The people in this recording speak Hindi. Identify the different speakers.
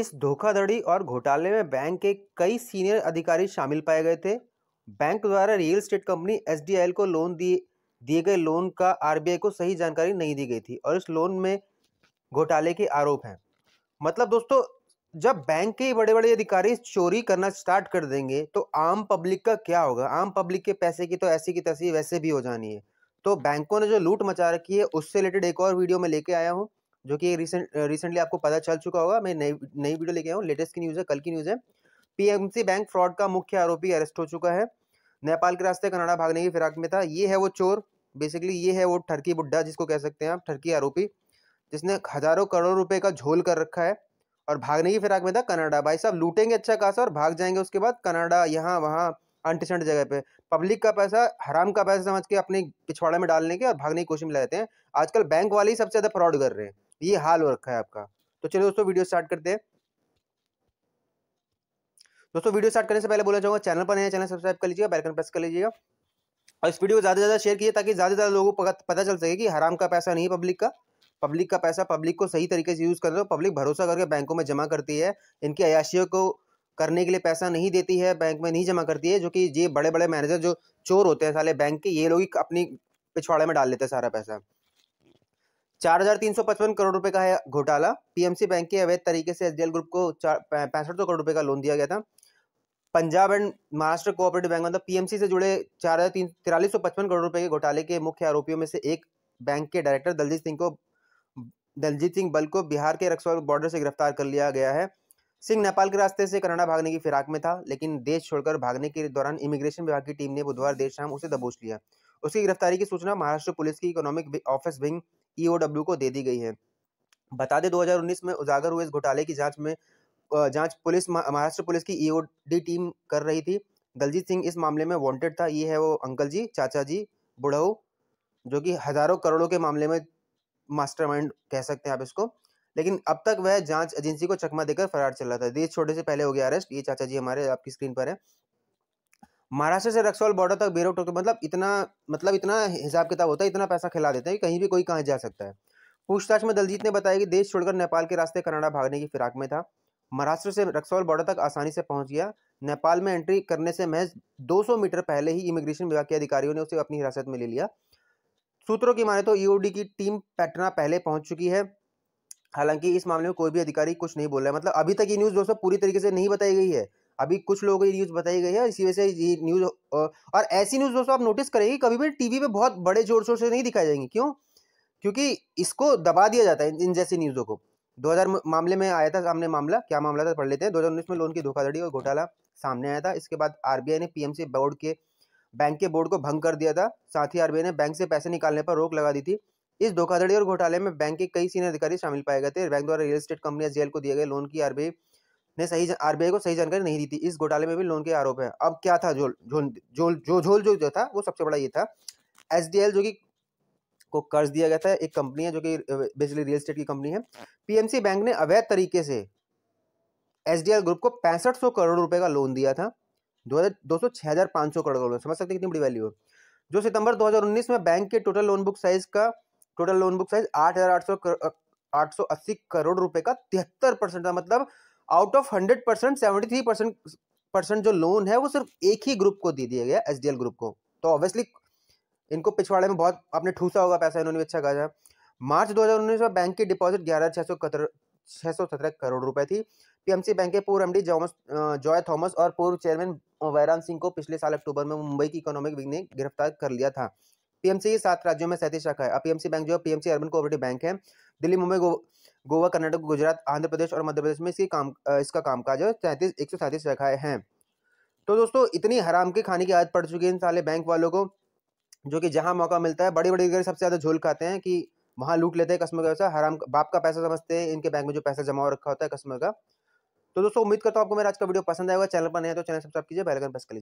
Speaker 1: इस धोखाधड़ी और घोटाले में बैंक के कई सीनियर अधिकारी शामिल पाए गए थे बैंक द्वारा रियल स्टेट कंपनी एस को लोन दिए दिए गए लोन का आर को सही जानकारी नहीं दी गई थी और इस लोन में घोटाले के आरोप हैं मतलब दोस्तों जब बैंक के बड़े बड़े अधिकारी चोरी करना स्टार्ट कर देंगे तो आम पब्लिक का क्या होगा आम पब्लिक के पैसे की तो ऐसी की तैसी वैसे भी हो जानी है तो बैंकों ने जो लूट मचा रखी है उससे रिलेटेड एक और वीडियो में लेके आया हूँ जो कि रिसेंट रिसेंटली आपको पता चल चुका होगा मैं नई नई वीडियो लेके आया हूँ लेटेस्ट की न्यूज़ है कल की न्यूज़ है पीएमसी बैंक फ्रॉड का मुख्य आरोपी अरेस्ट हो चुका है नेपाल के रास्ते कनाडा भागने की फिराक में था ये है वो चोर बेसिकली ये है वो ठरकी बुड्ढा जिसको कह सकते हैं आप ठरकी आरोपी जिसने हज़ारों करोड़ रुपए का झोल कर रखा है और भागने की फिराक में था कनाडा भाई साहब लूटेंगे अच्छा खासा और भाग जाएंगे उसके बाद कनाडा यहाँ वहाँ अनटिसेंट जगह पे पब्लिक का पैसा हराम का पैसा समझ के अपने पिछवाड़े में डालने के और भागने की कोशिश में लेते हैं आजकल बैंक वाले ही सबसे ज़्यादा फ्रॉड कर रहे हैं ये हाल हो रखा है आपका तो चलो दोस्तों वीडियो स्टार्ट करते हैं दोस्तों वीडियो स्टार्ट करने से पहले बोला चाहूंगा चैनल पर नया चैनल सब्सक्राइब कर लीजिएगा बैलकन प्रेस कर लीजिएगा और इस वीडियो को ज़्यादा से ज़्यादा शेयर कीजिए ताकि ज़्यादा से ज़्यादा लोगों को पता चल सके कि हराम का पैसा नहीं है पब्लिक का पब्लिक का पैसा पब्लिक को सही तरीके से यूज़ कर रहे हो पब्लिक भरोसा करके बैंकों में जमा करती है इनकी अयाशियों को करने के लिए पैसा नहीं देती है बैंक में नहीं जमा करती है जो कि ये बड़े बड़े मैनेजर जो चोर होते हैं साले बैंक के ये लोग ही अपनी पिछवाड़े में डाल लेते हैं सारा पैसा 4,355 करोड़ रुपए का है घोटाला पीएमसी बैंक के अवैध तरीके से एसडीएल ग्रुप को पैंसठ सौ करोड़ रुपए का लोन दिया गया था Punjab and Maharashtra cooperative bank मतलब पीएमसी से जुड़े चार हजार तीन तिरालीस सौ पचपन करोड़ रुपए के घोटाले के मुख्य आरोपियों में से एक बैंक के डायरेक्टर दलजीत सिंह को दलजीत सिंह बल को बिहार के रक्सौल बॉर्डर से गिरफ्तार कर लिया गया है सिंह नेपाल के रास्ते से कनाडा भागने की फिराक में था लेकिन देश छोड़कर भागने के दौरान इमिग्रेशन विभाग की टीम ने बुधवार देर शाम उसे दबोच लिया उसकी गिरफ्तारी की सूचना महाराष्ट्र पुलिस की economic office wing EOW e को दे दी गई है बता दें 2019 में उजागर हुए इस घोटाले की जांच में जांच पुलिस महाराष्ट्र पुलिस की ईओडी e टीम कर रही थी दलजीत सिंह इस मामले में वांटेड था ये है वो अंकल जी चाचा जी बुढ़ऊ जो कि हजारों करोड़ों के मामले में मास्टरमाइंड कह सकते हैं आप इसको लेकिन अब तक वह जांच एजेंसी को चकमा देकर फरार चल रहा था देश छोटे से पहले हो गया अरेस्ट ये चाचा जी हमारे आपकी स्क्रीन पर है महाराष्ट्र से रक्सौल बॉर्डर तक बेरो टोकन मतलब इतना मतलब इतना हिसाब किताब होता है इतना पैसा खिला देते हैं कहीं भी कोई कहाँ जा सकता है पूछताछ में दलजीत ने बताया कि देश छोड़कर नेपाल के रास्ते कनाडा भागने की फिराक में था महाराष्ट्र से रक्सौल बॉर्डर तक आसानी से पहुंच गया नेपाल में एंट्री करने से महज 200 मीटर पहले ही इमिग्रेशन विभाग के अधिकारियों ने उसे अपनी हिरासत में ले लिया सूत्रों की माने तो ईओडी e की टीम पटना पहले पहुंच चुकी है हालांकि इस मामले में कोई भी अधिकारी कुछ नहीं बोल रहा है मतलब अभी तक ये न्यूज़ दोस्तों पूरी तरीके से नहीं बताई गई है अभी कुछ लोगों को न्यूज़ बताई गई है इसी वजह से ये न्यूज़ और ऐसी न्यूज़ दोस्तों आप नोटिस करेंगे कभी भी टीवी पे बहुत बड़े जोर शोर से नहीं दिखाई जाएंगे क्यों क्योंकि इसको दबा दिया जाता है इन जैसी न्यूज़ों को दो मामले में आया था सामने मामला क्या मामला था पढ़ लेते हैं दो में लोन की धोखाधड़ी और घोटाला सामने आया था इसके बाद आरबीआई ने पीएमसी बोर्ड के बैंक के बोर्ड को भंग कर दिया था साथ ही आरबीआई ने बैंक से पैसे निकालने पर रोक लगा दी थी इस धोखाधड़ी और घोटाले में बैंक के कई सीनियर अधिकारी शामिल पाए गए थे बैंक द्वारा रियल स्टेट कंपनियां जेल को दिए गए लोन की आरबीआई ने सही आरबीआई को सही जानकारी नहीं दी थी इस घोटाले में भी लोन के आरोप है अब क्या था झोल झोल झोल जो झोल जो जो था वो सबसे बड़ा ये था एस जो कि को कर्ज दिया गया था एक कंपनी है जो कि बेसिकली रियल स्टेट की कंपनी है पीएमसी बैंक ने अवैध तरीके से एस ग्रुप को पैंसठ करोड़ रुपए का लोन दिया था दो हज़ार पाँच सौ करोड़ का लोन समझ सकते कितनी बड़ी वैल्यू है जो सितंबर 2019 में बैंक के टोटल लोन बुक साइज का टोटल लोन बुक साइज आठ हज़ार आठ सौ आठ सौ अस्सी करोड़ रुपए का तिहत्तर परसेंट था मतलब out of hundred percent seventy three percent percent जो लोन है वो सिर्फ एक ही ग्रुप को दे दिया गया एस ग्रुप को तो ऑब्वियसली इनको पिछवाड़े में बहुत आपने ठूसा होगा पैसा इन्होंने भी अच्छा खासा मार्च दो में बैंक की डिपॉजिट ग्यारह छः सौ छः सौ सत्रह करोड़ रुपए थी पीएमसी बैंक के पूर्व एमडी जॉमस जॉय थॉमस और पूर्व चेयरमैन वैराम सिंह को पिछले साल अक्टूबर में मुंबई की इकोनॉमिक विंग ने गिरफ्तार कर लिया था पीएमसी की सात राज्यों में सैंतीस शाखा है पीएमसी बैंक जो है पीएमसी अर्बन कोऑपरेटिव बैंक है दिल्ली मुंबई गोवा कर्नाटक गुजरात आंध्र प्रदेश और मध्य प्रदेश में इसकी काम इसका कामकाज सैंतीस एक सौ सैंतीस शाखाएँ हैं तो दोस्तों इतनी हराम के खाने की आदत पड़ चुकी है इन साले बैंक वालों को जो कि जहाँ मौका मिलता है बड़ी बड़ी कर सबसे ज़्यादा झोल खाते हैं कि वहाँ लूट लेते हैं कस्टमर का पैसा हराम बाप का पैसा समझते हैं इनके बैंक में जो पैसा जमा रखा होता है कस्टमर का तो दोस्तों उम्मीद करता हूँ आपको मेरा आज का वीडियो पसंद आएगा चैनल पर नहीं है तो चैनल सब्सक्राइब कीजिए बेल प्रेस कर